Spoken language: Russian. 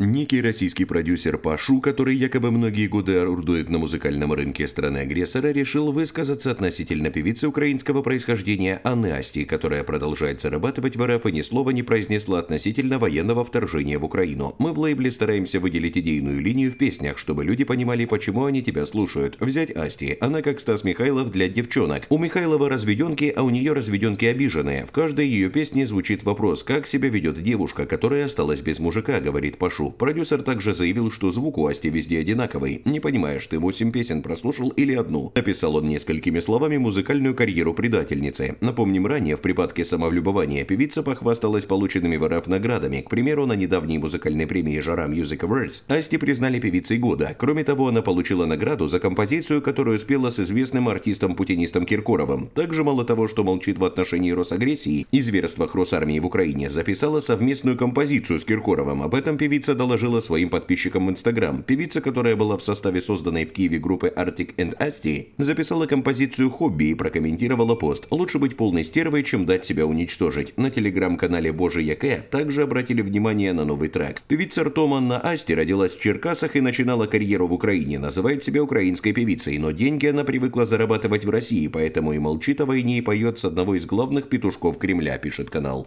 Некий российский продюсер Пашу, который якобы многие годы орудует на музыкальном рынке страны-агрессора, решил высказаться относительно певицы украинского происхождения Анны Асти, которая продолжает зарабатывать в РФ и ни слова не произнесла относительно военного вторжения в Украину. Мы в лейбле стараемся выделить идейную линию в песнях, чтобы люди понимали, почему они тебя слушают. Взять Асти, она как Стас Михайлов для девчонок. У Михайлова разведенки, а у нее разведенки обиженные. В каждой ее песне звучит вопрос, как себя ведет девушка, которая осталась без мужика, говорит Пашу продюсер также заявил, что звук у Асти везде одинаковый. Не понимаешь, ты 8 песен прослушал или одну. Описал он несколькими словами музыкальную карьеру предательницы. Напомним, ранее в припадке самовлюбования певица похвасталась полученными в воровнаградами наградами. К примеру, на недавней музыкальной премии «Жара Music Awards» Асти признали певицей года. Кроме того, она получила награду за композицию, которую спела с известным артистом-путинистом Киркоровым. Также мало того, что молчит в отношении Росагрессии и зверствах Росармии в Украине, записала совместную композицию с Киркоровым. Об этом певица доложила своим подписчикам в Инстаграм. Певица, которая была в составе созданной в Киеве группы Arctic and Asti, записала композицию «Хобби» и прокомментировала пост. «Лучше быть полной стервой, чем дать себя уничтожить». На телеграм-канале «Боже Яке» также обратили внимание на новый трек. Певица Ртоманна Асти родилась в Черкасах и начинала карьеру в Украине. Называет себя украинской певицей, но деньги она привыкла зарабатывать в России, поэтому и молчит о войне и поет с одного из главных петушков Кремля, пишет канал.